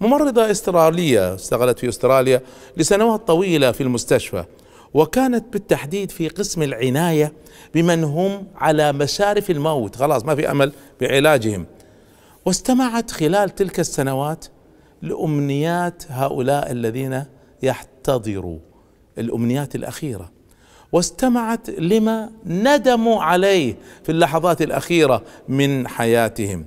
ممرضة استرالية اشتغلت في استراليا لسنوات طويلة في المستشفى وكانت بالتحديد في قسم العناية بمن هم على مشارف الموت خلاص ما في أمل بعلاجهم واستمعت خلال تلك السنوات لأمنيات هؤلاء الذين يحتضروا الأمنيات الأخيرة واستمعت لما ندموا عليه في اللحظات الأخيرة من حياتهم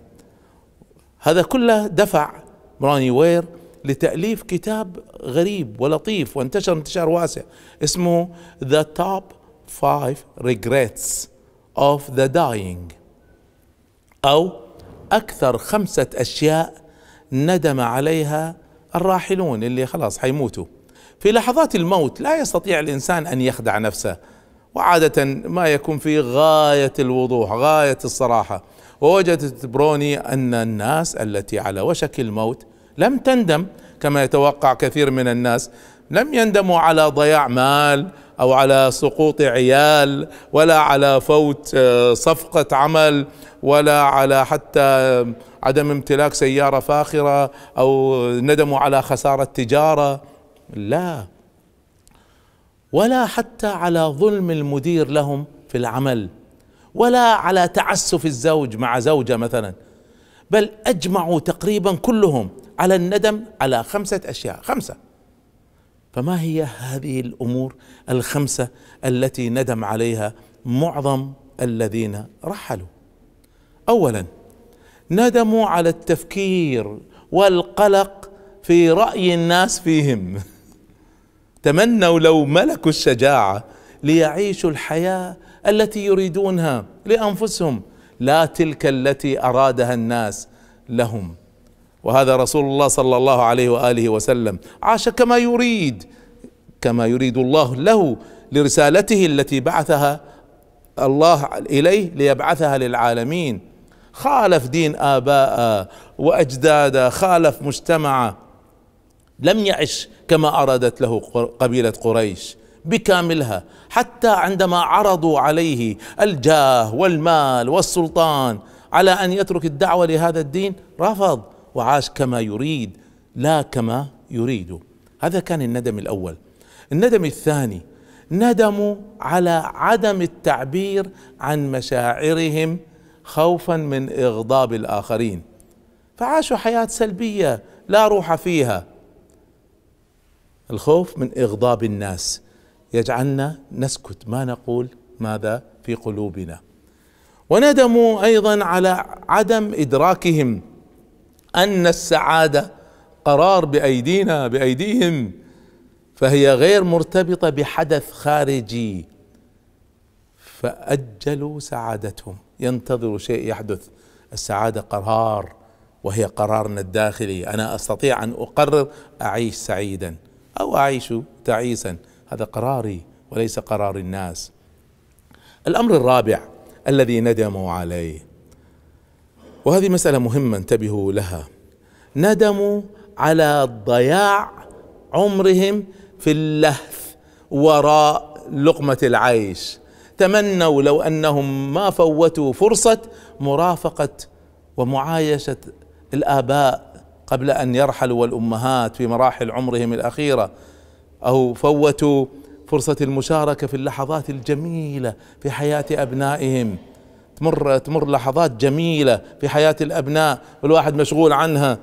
هذا كله دفع براني وير لتأليف كتاب غريب ولطيف وانتشر انتشار واسع اسمه The Top Five Regrets of the Dying أو أكثر خمسة أشياء ندم عليها الراحلون اللي خلاص حيموتوا في لحظات الموت لا يستطيع الإنسان أن يخدع نفسه وعادة ما يكون في غاية الوضوح غاية الصراحة ووجدت بروني أن الناس التي على وشك الموت لم تندم كما يتوقع كثير من الناس لم يندموا على ضياع مال او على سقوط عيال ولا على فوت آه، صفقه عمل ولا على حتى آه، عدم امتلاك سياره فاخره او ندموا على خساره تجاره لا ولا حتى على ظلم المدير لهم في العمل ولا على تعسف الزوج مع زوجه مثلا بل اجمعوا تقريبا كلهم على الندم على خمسه اشياء خمسه فما هي هذه الامور الخمسه التي ندم عليها معظم الذين رحلوا اولا ندموا على التفكير والقلق في راي الناس فيهم تمنوا لو ملكوا الشجاعه ليعيشوا الحياه التي يريدونها لانفسهم لا تلك التي ارادها الناس لهم وهذا رسول الله صلى الله عليه واله وسلم عاش كما يريد كما يريد الله له لرسالته التي بعثها الله اليه ليبعثها للعالمين خالف دين اباءه واجداده خالف مجتمعه لم يعش كما ارادت له قبيله قريش بكاملها حتى عندما عرضوا عليه الجاه والمال والسلطان على ان يترك الدعوه لهذا الدين رفض وعاش كما يريد لا كما يريد هذا كان الندم الاول الندم الثاني ندموا على عدم التعبير عن مشاعرهم خوفا من اغضاب الاخرين فعاشوا حياه سلبيه لا روح فيها الخوف من اغضاب الناس يجعلنا نسكت ما نقول ماذا في قلوبنا وندموا ايضا على عدم ادراكهم ان السعاده قرار بايدينا بايديهم فهي غير مرتبطه بحدث خارجي فاجلوا سعادتهم ينتظروا شيء يحدث السعاده قرار وهي قرارنا الداخلي انا استطيع ان اقرر اعيش سعيدا او اعيش تعيسا هذا قراري وليس قرار الناس الامر الرابع الذي ندموا عليه وهذه مساله مهمه انتبهوا لها ندموا على ضياع عمرهم في اللهث وراء لقمه العيش تمنوا لو انهم ما فوتوا فرصه مرافقه ومعايشه الاباء قبل ان يرحلوا والامهات في مراحل عمرهم الاخيره أو فوتوا فرصة المشاركة في اللحظات الجميلة في حياة أبنائهم تمر تمر لحظات جميلة في حياة الأبناء والواحد مشغول عنها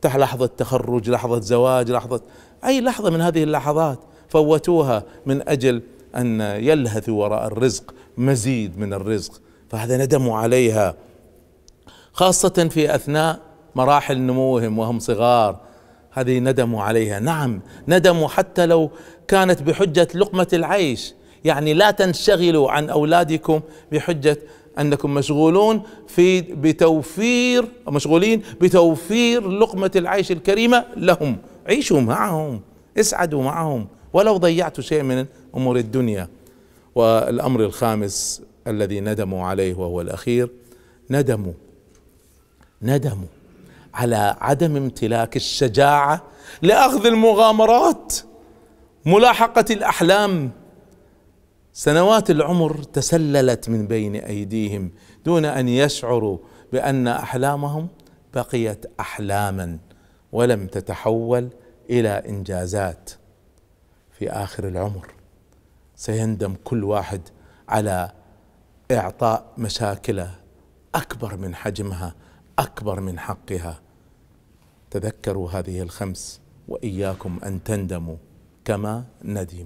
تح لحظة تخرج لحظة زواج لحظة أي لحظة من هذه اللحظات فوتوها من أجل أن يلهثوا وراء الرزق مزيد من الرزق فهذا ندموا عليها خاصة في أثناء مراحل نموهم وهم صغار هذه ندموا عليها نعم ندموا حتى لو كانت بحجة لقمة العيش يعني لا تنشغلوا عن أولادكم بحجة أنكم مشغولون في بتوفير مشغولين بتوفير لقمة العيش الكريمة لهم عيشوا معهم اسعدوا معهم ولو ضيعتوا شيء من أمور الدنيا والأمر الخامس الذي ندموا عليه وهو الأخير ندموا ندموا على عدم امتلاك الشجاعه لاخذ المغامرات ملاحقه الاحلام سنوات العمر تسللت من بين ايديهم دون ان يشعروا بان احلامهم بقيت احلاما ولم تتحول الى انجازات في اخر العمر سيندم كل واحد على اعطاء مشاكله اكبر من حجمها اكبر من حقها تذكروا هذه الخمس واياكم ان تندموا كما ندم